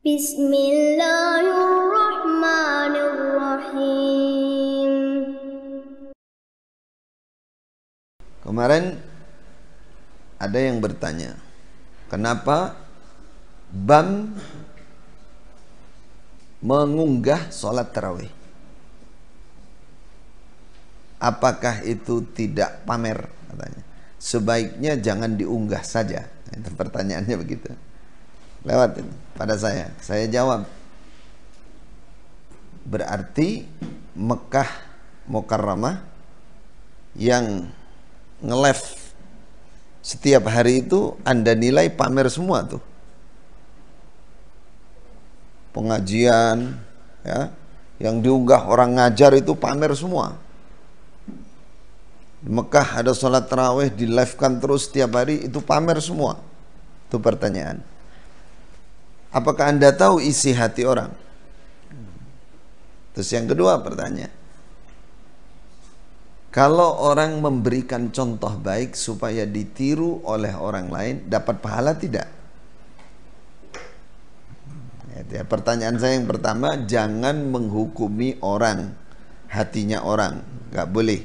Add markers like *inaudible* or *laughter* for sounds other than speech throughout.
Bismillahirrahmanirrahim. Kemarin ada yang bertanya, kenapa BAM mengunggah sholat tarawih? Apakah itu tidak pamer? Katanya. Sebaiknya jangan diunggah saja. Itu pertanyaannya begitu lewat ini pada saya. Saya jawab. Berarti Mekah Mokarramah yang ngelef setiap hari itu Anda nilai pamer semua tuh. Pengajian ya, yang diunggah orang ngajar itu pamer semua. Di Mekah ada sholat terawih di live kan terus setiap hari itu pamer semua. Itu pertanyaan. Apakah Anda tahu isi hati orang? Terus yang kedua pertanyaan. Kalau orang memberikan contoh baik supaya ditiru oleh orang lain, dapat pahala tidak? Ya, pertanyaan saya yang pertama, jangan menghukumi orang, hatinya orang, nggak boleh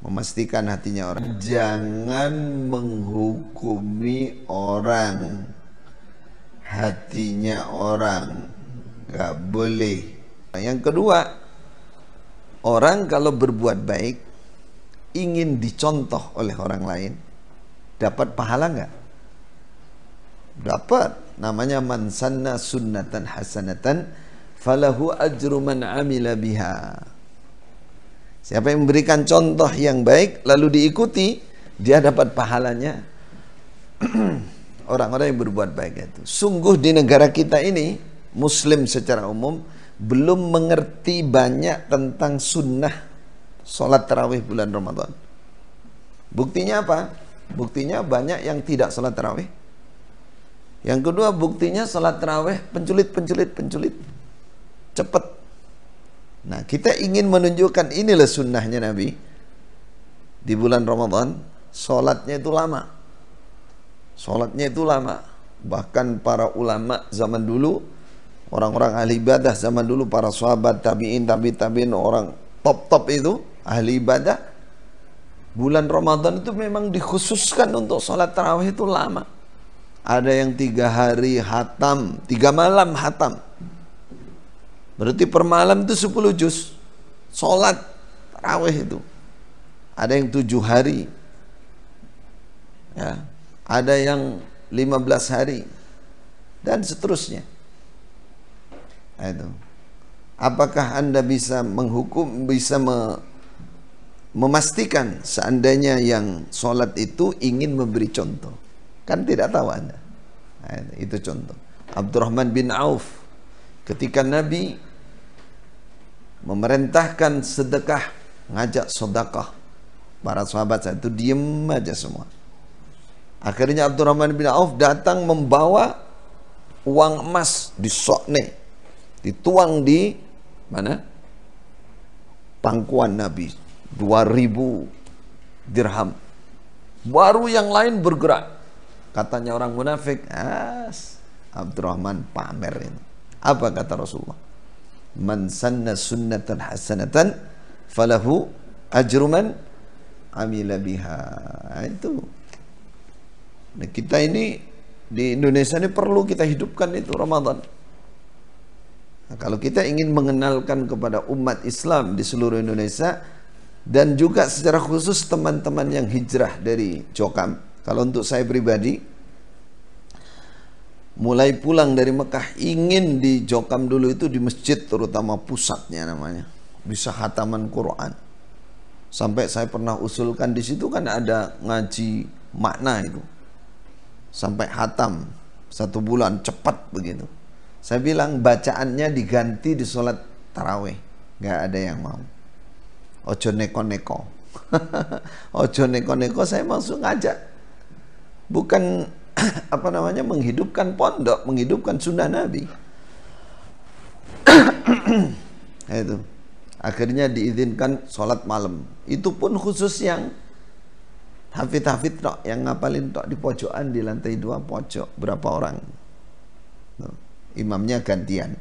memastikan hatinya orang. Jangan menghukumi orang, hatinya orang nggak boleh yang kedua orang kalau berbuat baik ingin dicontoh oleh orang lain dapat pahala nggak dapat namanya mansana sunnatan hasanatan falahu ajru man amila biha siapa yang memberikan contoh yang baik lalu diikuti dia dapat pahalanya orang-orang yang berbuat baik itu. Sungguh di negara kita ini, muslim secara umum, belum mengerti banyak tentang sunnah sholat tarawih bulan Ramadan. Buktinya apa? Buktinya banyak yang tidak sholat tarawih. Yang kedua buktinya sholat tarawih penculit, penculit, penculit. Cepat. Nah kita ingin menunjukkan inilah sunnahnya Nabi. Di bulan Ramadan, sholatnya itu lama. Sholatnya itu lama. Bahkan para ulama zaman dulu, orang-orang ahli ibadah zaman dulu, para sahabat, tabi'in, tabi tabi'in, orang top-top itu, ahli ibadah, bulan Ramadan itu memang dikhususkan untuk sholat terawih itu lama. Ada yang tiga hari hatam, tiga malam hatam. Berarti per malam itu sepuluh juz. Sholat terawih itu. Ada yang tujuh hari. Ya, ada yang 15 hari dan seterusnya. Itu. Apakah Anda bisa menghukum bisa me, memastikan seandainya yang sholat itu ingin memberi contoh? Kan tidak tahu Anda. itu contoh. Abdurrahman bin Auf ketika Nabi memerintahkan sedekah, ngajak sedekah. Para sahabat saya itu diem aja semua. Akhirnya Abdurrahman bin Auf datang membawa uang emas di sokne. Dituang di mana? Pangkuan Nabi. 2000 dirham. Baru yang lain bergerak. Katanya orang munafik, As Abdurrahman pamer ini. Apa kata Rasulullah? Man sanna sunnatan hasanatan falahu ajruman amila biha. Itu Nah, kita ini di Indonesia ini perlu kita hidupkan itu Ramadan. Nah, kalau kita ingin mengenalkan kepada umat Islam di seluruh Indonesia dan juga secara khusus teman-teman yang hijrah dari Jokam. Kalau untuk saya pribadi mulai pulang dari Mekah ingin di Jokam dulu itu di masjid terutama pusatnya namanya. Bisa hataman Quran. Sampai saya pernah usulkan di situ kan ada ngaji makna itu sampai hatam satu bulan cepat begitu. Saya bilang bacaannya diganti di sholat taraweh, nggak ada yang mau. Ojo neko-neko, *laughs* ojo neko-neko saya langsung ngajak, bukan *clears throat* apa namanya menghidupkan pondok, menghidupkan sunnah Nabi. *clears throat* itu akhirnya diizinkan sholat malam. Itu pun khusus yang hafid-hafid tok yang ngapalin tok di pojokan di lantai dua pojok berapa orang Tuh. imamnya gantian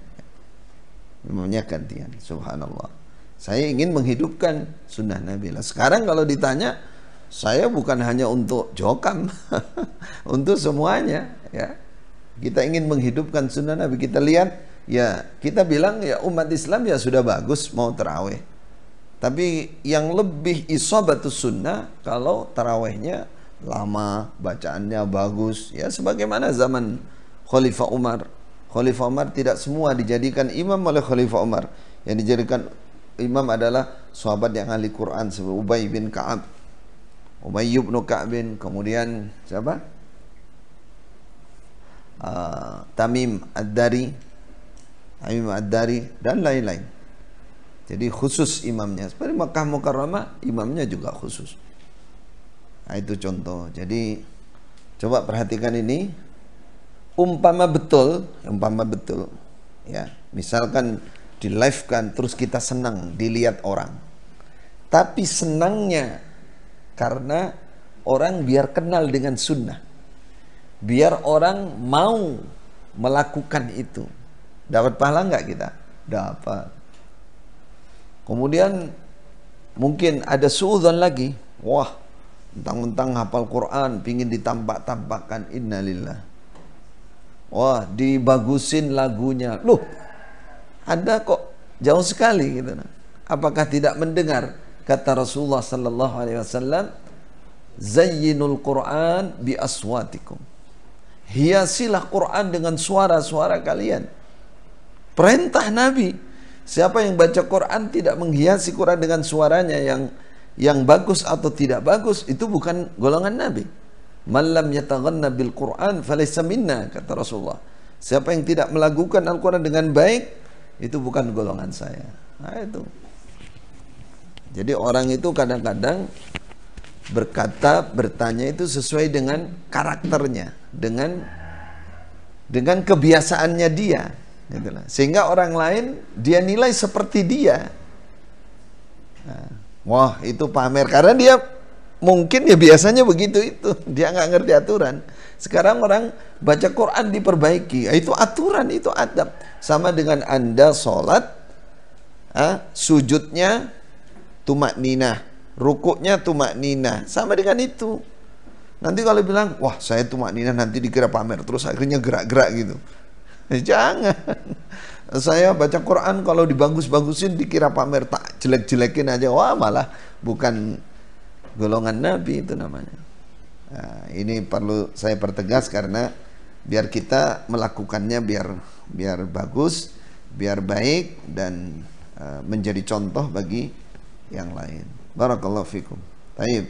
imamnya gantian subhanallah saya ingin menghidupkan sunnah Nabi lah sekarang kalau ditanya saya bukan hanya untuk jokam *laughs* untuk semuanya ya kita ingin menghidupkan sunnah Nabi kita lihat ya kita bilang ya umat Islam ya sudah bagus mau terawih tapi yang lebih isobatus sunnah kalau tarawehnya lama, bacaannya bagus. Ya, sebagaimana zaman Khalifah Umar. Khalifah Umar tidak semua dijadikan imam oleh Khalifah Umar. Yang dijadikan imam adalah sahabat yang ahli Quran seperti Ubay bin Ka'ab. Ubay bin Ka'ab bin, kemudian siapa? Uh, Tamim Ad-Dari. Tamim Ad-Dari dan lain-lain. Jadi khusus imamnya. Seperti Mekah Mukarramah, imamnya juga khusus. Nah, itu contoh. Jadi coba perhatikan ini. Umpama betul, umpama betul. Ya, misalkan di live kan terus kita senang dilihat orang. Tapi senangnya karena orang biar kenal dengan sunnah. Biar orang mau melakukan itu. Dapat pahala nggak kita? Dapat. Kemudian mungkin ada suudzon lagi. Wah, tentang-tentang hafal Quran, pingin ditampak-tampakkan innalillah. Wah, dibagusin lagunya. Loh, ada kok jauh sekali gitu. Apakah tidak mendengar kata Rasulullah sallallahu alaihi wasallam, "Zayyinul Quran bi aswatikum." Hiasilah Quran dengan suara-suara kalian. Perintah Nabi Siapa yang baca Quran tidak menghiasi Quran dengan suaranya yang yang bagus atau tidak bagus itu bukan golongan Nabi. Malam yataghanna bil Quran falaysa minna kata Rasulullah. Siapa yang tidak melakukan Al-Quran dengan baik itu bukan golongan saya. Nah, itu. Jadi orang itu kadang-kadang berkata bertanya itu sesuai dengan karakternya, dengan dengan kebiasaannya dia. Gitulah. Sehingga orang lain dia nilai seperti dia. Nah, wah itu pamer karena dia mungkin ya biasanya begitu itu dia nggak ngerti aturan. Sekarang orang baca Quran diperbaiki nah, itu aturan itu adab sama dengan anda sholat ah, sujudnya tumak nina, rukuknya tumak nina, sama dengan itu. Nanti kalau bilang, wah saya tumak nina nanti dikira pamer terus akhirnya gerak-gerak gitu. Eh, jangan. Saya baca Quran kalau dibagus-bagusin dikira pamer tak jelek-jelekin aja. Wah malah bukan golongan Nabi itu namanya. Nah, ini perlu saya pertegas karena biar kita melakukannya biar biar bagus, biar baik dan uh, menjadi contoh bagi yang lain. Barakallahu fikum. Taib.